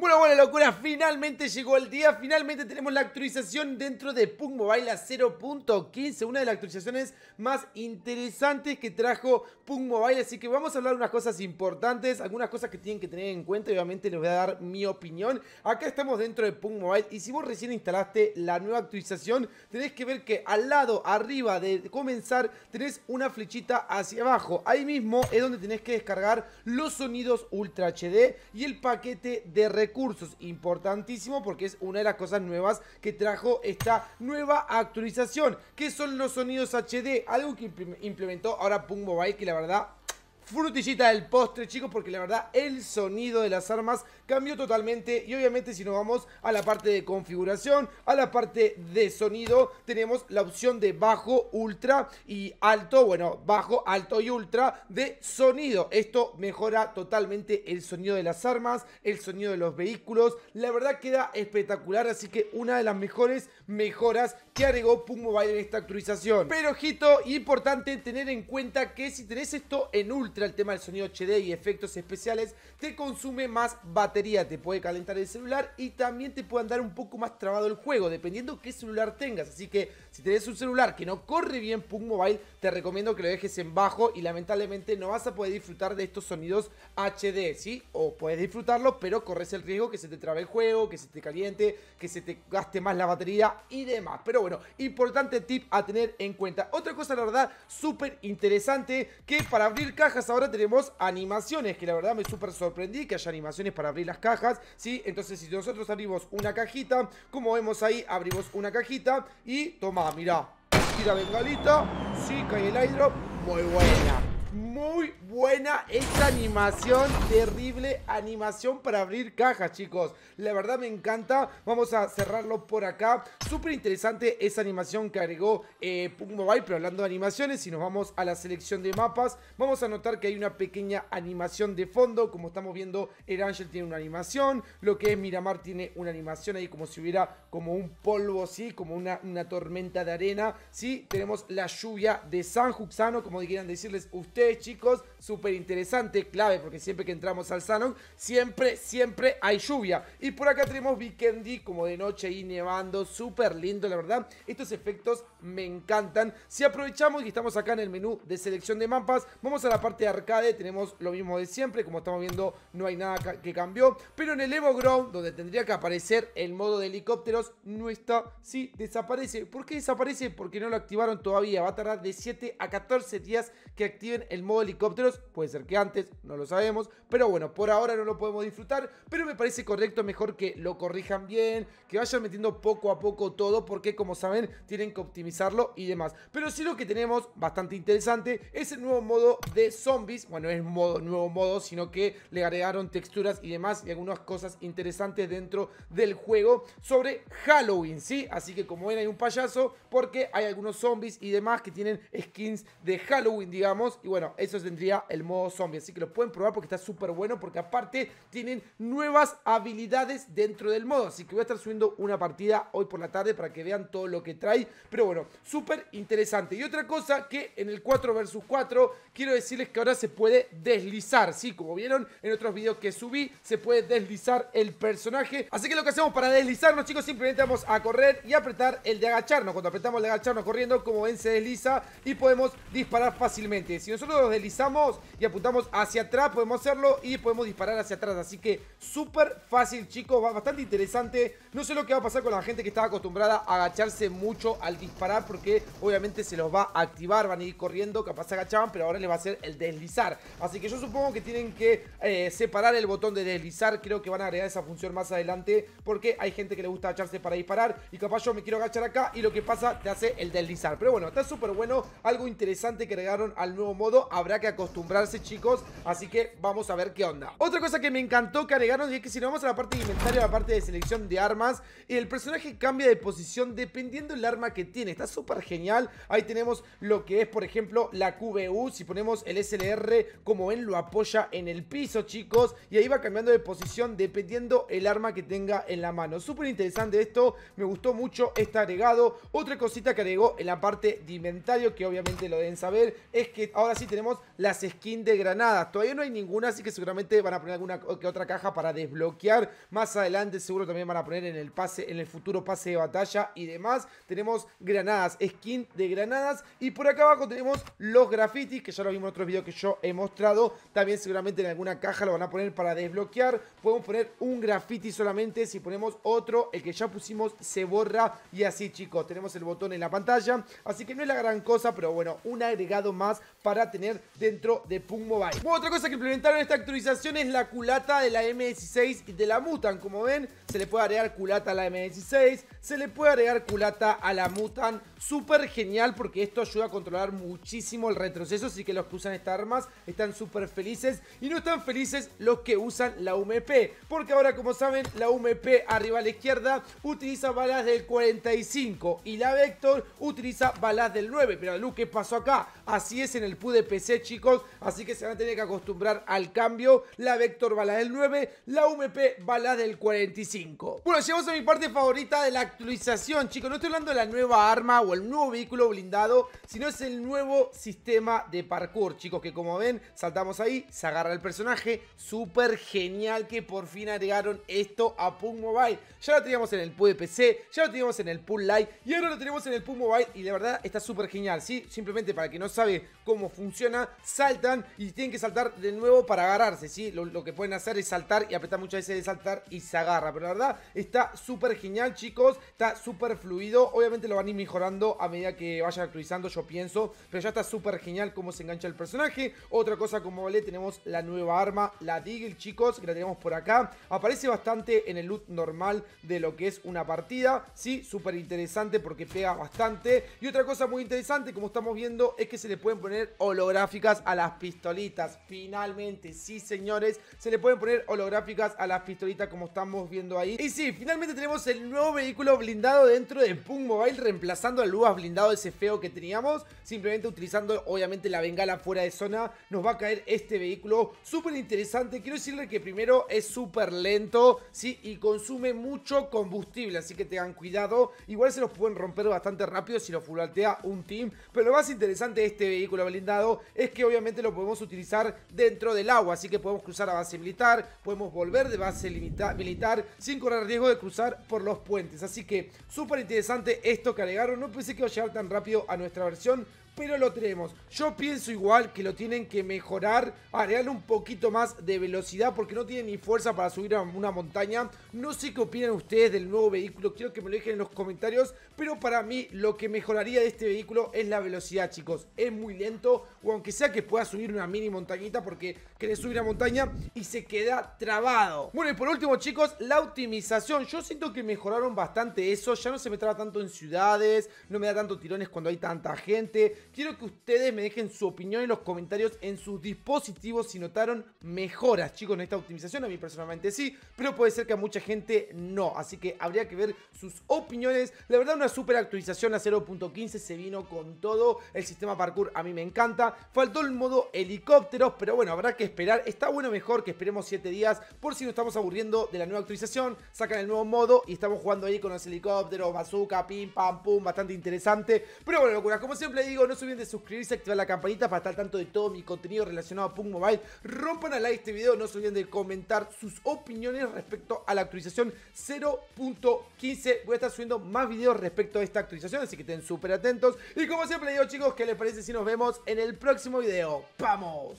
Bueno, bueno, locura, finalmente llegó el día, finalmente tenemos la actualización dentro de Punk Mobile a 0.15, una de las actualizaciones más interesantes que trajo Punk Mobile, así que vamos a hablar de unas cosas importantes, algunas cosas que tienen que tener en cuenta obviamente les voy a dar mi opinión. Acá estamos dentro de Punk Mobile y si vos recién instalaste la nueva actualización, tenés que ver que al lado, arriba de comenzar, tenés una flechita hacia abajo. Ahí mismo es donde tenés que descargar los sonidos Ultra HD y el paquete de recursos Cursos, importantísimo porque es una de las cosas nuevas que trajo esta nueva actualización, que son los sonidos HD, algo que implementó ahora Punk Mobile que la verdad frutillita del postre, chicos, porque la verdad el sonido de las armas cambió totalmente. Y obviamente si nos vamos a la parte de configuración, a la parte de sonido, tenemos la opción de bajo, ultra y alto. Bueno, bajo, alto y ultra de sonido. Esto mejora totalmente el sonido de las armas, el sonido de los vehículos. La verdad queda espectacular, así que una de las mejores mejoras que agregó Pug Mobile en esta actualización. Pero ojito, importante tener en cuenta que si tenés esto en ultra, el tema del sonido HD y efectos especiales, te consume más batería, te puede calentar el celular y también te puede andar un poco más trabado el juego, dependiendo qué celular tengas. Así que si tenés un celular que no corre bien Pug Mobile, te recomiendo que lo dejes en bajo y lamentablemente no vas a poder disfrutar de estos sonidos HD, ¿sí? O puedes disfrutarlo, pero corres el riesgo que se te trabe el juego, que se te caliente, que se te gaste más la batería y demás. Pero bueno, importante tip a tener en cuenta. Otra cosa, la verdad, súper interesante, que para abrir cajas ahora tenemos animaciones, que la verdad me súper sorprendí que haya animaciones para abrir las cajas, ¿sí? Entonces si nosotros abrimos una cajita, como vemos ahí, abrimos una cajita y toma, mira. tira bengalita, sí, cae el airdrop, muy buena muy buena esta animación, terrible animación para abrir cajas, chicos. La verdad me encanta, vamos a cerrarlo por acá. Súper interesante esa animación que agregó eh, Mobile, pero hablando de animaciones, si nos vamos a la selección de mapas, vamos a notar que hay una pequeña animación de fondo, como estamos viendo, el Ángel tiene una animación, lo que es Miramar tiene una animación ahí como si hubiera como un polvo, Como una, una tormenta de arena, ¿sí? Tenemos la lluvia de San Juxano, como quieran decirles ustedes chicos, súper interesante, clave, porque siempre que entramos al Sanon, siempre, siempre hay lluvia. Y por acá tenemos Vikendi como de noche y nevando, súper lindo, la verdad. Estos efectos me encantan. Si aprovechamos y estamos acá en el menú de selección de mapas, vamos a la parte de arcade, tenemos lo mismo de siempre, como estamos viendo, no hay nada que cambió. Pero en el Evo Ground, donde tendría que aparecer el modo de helicópteros, no está, sí, desaparece. ¿Por qué desaparece? Porque no lo activaron todavía, va a tardar de 7 a 14 días que activen el modo helicóptero puede ser que antes, no lo sabemos, pero bueno, por ahora no lo podemos disfrutar, pero me parece correcto, mejor que lo corrijan bien, que vayan metiendo poco a poco todo, porque como saben, tienen que optimizarlo y demás. Pero sí lo que tenemos bastante interesante es el nuevo modo de zombies, bueno, es modo, nuevo modo, sino que le agregaron texturas y demás y algunas cosas interesantes dentro del juego sobre Halloween, ¿sí? Así que como ven hay un payaso porque hay algunos zombies y demás que tienen skins de Halloween, digamos, y bueno, eso tendría el modo zombie. Así que lo pueden probar porque está súper bueno. Porque aparte tienen nuevas habilidades dentro del modo. Así que voy a estar subiendo una partida hoy por la tarde para que vean todo lo que trae. Pero bueno, súper interesante. Y otra cosa que en el 4 vs 4 quiero decirles que ahora se puede deslizar. Sí, como vieron en otros videos que subí, se puede deslizar el personaje. Así que lo que hacemos para deslizarnos, chicos, simplemente vamos a correr y apretar el de agacharnos. Cuando apretamos el de agacharnos corriendo, como ven, se desliza y podemos disparar fácilmente. Si nosotros deslizamos y apuntamos hacia atrás, podemos hacerlo y podemos disparar hacia atrás. Así que súper fácil, chicos, bastante interesante. No sé lo que va a pasar con la gente que estaba acostumbrada a agacharse mucho al disparar porque obviamente se los va a activar, van a ir corriendo, capaz se agachaban, pero ahora les va a hacer el deslizar. Así que yo supongo que tienen que eh, separar el botón de deslizar, creo que van a agregar esa función más adelante porque hay gente que le gusta agacharse para disparar y capaz yo me quiero agachar acá y lo que pasa te hace el deslizar. Pero bueno, está súper bueno, algo interesante que agregaron al nuevo modo, habrá que acostumbrar chicos Así que vamos a ver qué onda Otra cosa que me encantó que agregaron y es que si nos vamos a la parte de inventario, la parte de selección de armas Y El personaje cambia de posición dependiendo el arma que tiene Está súper genial Ahí tenemos lo que es, por ejemplo, la QBU Si ponemos el SLR, como ven, lo apoya en el piso, chicos Y ahí va cambiando de posición dependiendo el arma que tenga en la mano Súper interesante esto, me gustó mucho este agregado Otra cosita que agregó en la parte de inventario, que obviamente lo deben saber Es que ahora sí tenemos las skin de granadas. Todavía no hay ninguna, así que seguramente van a poner alguna que otra caja para desbloquear. Más adelante seguro también van a poner en el pase, en el futuro pase de batalla y demás. Tenemos granadas, skin de granadas. Y por acá abajo tenemos los grafitis, que ya lo vimos en otros videos que yo he mostrado. También seguramente en alguna caja lo van a poner para desbloquear. Podemos poner un graffiti solamente. Si ponemos otro, el que ya pusimos se borra. Y así, chicos, tenemos el botón en la pantalla. Así que no es la gran cosa, pero bueno, un agregado más para tener dentro de Punk Mobile. otra cosa que implementaron esta actualización es la culata de la M16 y de la Mutan. Como ven, se le puede agregar culata a la M16, se le puede agregar culata a la mutan, Súper genial porque esto ayuda a controlar muchísimo el retroceso. Así que los que usan estas armas están súper felices. Y no están felices los que usan la UMP. Porque ahora, como saben, la UMP arriba a la izquierda utiliza balas del 45. Y la Vector utiliza balas del 9. Pero Luke, ¿qué pasó acá? Así es en el PUD PC, chicos. Así que se van a tener que acostumbrar al cambio. La Vector balas del 9. La UMP balas del 45. Bueno, llegamos a mi parte favorita de la actualización, chicos. No estoy hablando de la nueva arma o el nuevo vehículo blindado, sino es el nuevo sistema de parkour, chicos. Que como ven, saltamos ahí, se agarra el personaje. Súper genial que por fin agregaron esto a PUM Mobile. Ya lo teníamos en el PUB PC, ya lo teníamos en el Pull Lite y ahora lo tenemos en el PUM Mobile. Y la verdad está súper genial, ¿sí? Simplemente para que no sabe cómo funciona, saltan y tienen que saltar de nuevo para agarrarse, ¿sí? Lo, lo que pueden hacer es saltar y apretar muchas veces de saltar y se agarra. Pero la verdad está súper genial, chicos está súper fluido. Obviamente lo van a ir mejorando a medida que vayan actualizando, yo pienso. Pero ya está súper genial cómo se engancha el personaje. Otra cosa, como vale, tenemos la nueva arma, la Deagle, chicos, que la tenemos por acá. Aparece bastante en el loot normal de lo que es una partida. Sí, súper interesante porque pega bastante. Y otra cosa muy interesante, como estamos viendo, es que se le pueden poner holográficas a las pistolitas. Finalmente, sí, señores, se le pueden poner holográficas a las pistolitas como estamos viendo ahí. Y sí, finalmente tenemos el nuevo vehículo blindado dentro de Punk Mobile, reemplazando al UAS blindado ese feo que teníamos. Simplemente utilizando, obviamente, la bengala fuera de zona, nos va a caer este vehículo súper interesante. Quiero decirle que primero es súper lento, ¿sí? Y consume mucho combustible, así que tengan cuidado. Igual se los pueden romper bastante rápido si lo fulatea un team. Pero lo más interesante de este vehículo blindado es que obviamente lo podemos utilizar dentro del agua, así que podemos cruzar a base militar, podemos volver de base militar sin correr riesgo de cruzar por los puentes. Así que súper interesante esto que agregaron. No pensé que iba a llegar tan rápido a nuestra versión pero lo tenemos. Yo pienso igual que lo tienen que mejorar, agregarle un poquito más de velocidad porque no tiene ni fuerza para subir a una montaña. No sé qué opinan ustedes del nuevo vehículo, quiero que me lo dejen en los comentarios, pero para mí lo que mejoraría de este vehículo es la velocidad, chicos. Es muy lento, o aunque sea que pueda subir una mini montañita porque quiere subir a montaña y se queda trabado. Bueno, y por último, chicos, la optimización. Yo siento que mejoraron bastante eso, ya no se me traba tanto en ciudades, no me da tanto tirones cuando hay tanta gente quiero que ustedes me dejen su opinión en los comentarios en sus dispositivos si notaron mejoras, chicos, en esta optimización. A mí personalmente sí, pero puede ser que a mucha gente no. Así que habría que ver sus opiniones. La verdad, una super actualización a 0.15 se vino con todo. El sistema parkour a mí me encanta. Faltó el modo helicópteros, pero bueno, habrá que esperar. Está bueno mejor que esperemos 7 días por si nos estamos aburriendo de la nueva actualización. Sacan el nuevo modo y estamos jugando ahí con los helicópteros, bazooka, pim, pam, pum, bastante interesante. Pero bueno, locuras, como siempre digo, no se olviden de suscribirse, activar la campanita para estar al tanto de todo mi contenido relacionado a Punk Mobile. Rompan a like este video, no se olviden de comentar sus opiniones respecto a la actualización 0.15. Voy a estar subiendo más videos respecto a esta actualización, así que estén súper atentos. Y como siempre les digo chicos, ¿qué les parece si nos vemos en el próximo video? ¡Vamos!